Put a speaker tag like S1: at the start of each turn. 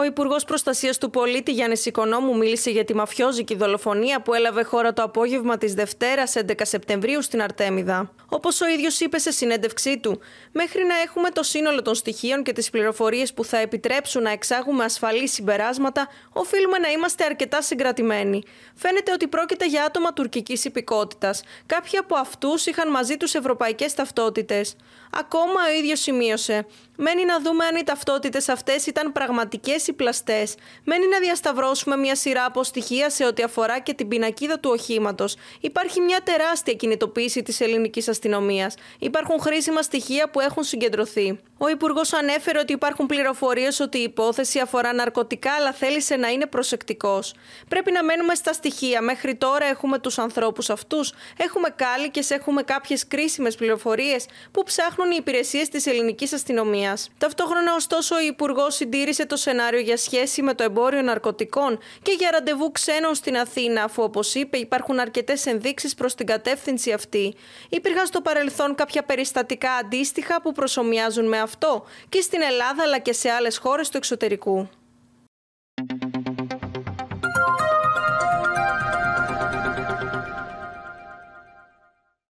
S1: Ο Υπουργός Προστασίας του Πολίτη Γιάννης Οικονόμου μίλησε για τη μαφιόζικη δολοφονία που έλαβε χώρα το απόγευμα της Δευτέρας 11 Σεπτεμβρίου στην Αρτέμιδα. Όπως ο ίδιος είπε σε συνέντευξή του, μέχρι να έχουμε το σύνολο των στοιχείων και τις πληροφορίες που θα επιτρέψουν να εξάγουμε ασφαλή συμπεράσματα, οφείλουμε να είμαστε αρκετά συγκρατημένοι. Φαίνεται ότι πρόκειται για άτομα τουρκικής υπηκότητας. Κάποιοι από αυτούς είχαν μαζί τους ευρωπαϊκές ταυτότητες. Ακόμα ο ίδιος σημείωσε. Μένει να δούμε αν οι ταυτότητες αυτές ήταν πραγματικές οι πλαστέ, μένει να διασταυρώσουμε μια σειρά από στοιχεία σε ό,τι αφορά και την πινακίδα του οχήματος. Υπάρχει μια τεράστια κινητοποίηση της ελληνικής αστυνομίας. Υπάρχουν χρήσιμα στοιχεία που έχουν συγκεντρωθεί. Ο Υπουργός ανέφερε ότι υπάρχουν πληροφορίες ότι η υπόθεση αφορά ναρκωτικά, αλλά θέλησε να είναι προσεκτικός. Πρέπει να μένουμε στα στοιχεία. Μέχρι τώρα έχουμε τους ανθρώπους αυτούς, έχουμε κάλικε, έχουμε κάποιες κρίσιμες πληροφορίες που ψάχνουν οι υπηρεσίες της ελληνικής αστυνομίας. Ταυτόχρονα, ωστόσο, ο Υπουργός συντήρησε το σενάριο για σχέση με το εμπόριο ναρκωτικών και για ραντεβού ξένων στην Αθήνα, αφού όπως είπε υπάρχουν αρκετές ενδείξεις προς την κατεύθυνση αυτή. Υπήρχαν στο παρελθόν κάποια περιστατικά αντίστοιχα που προσωμιάζουν με αυτό και στην Ελλάδα αλλά και σε άλλες χώρες του εξωτερικού.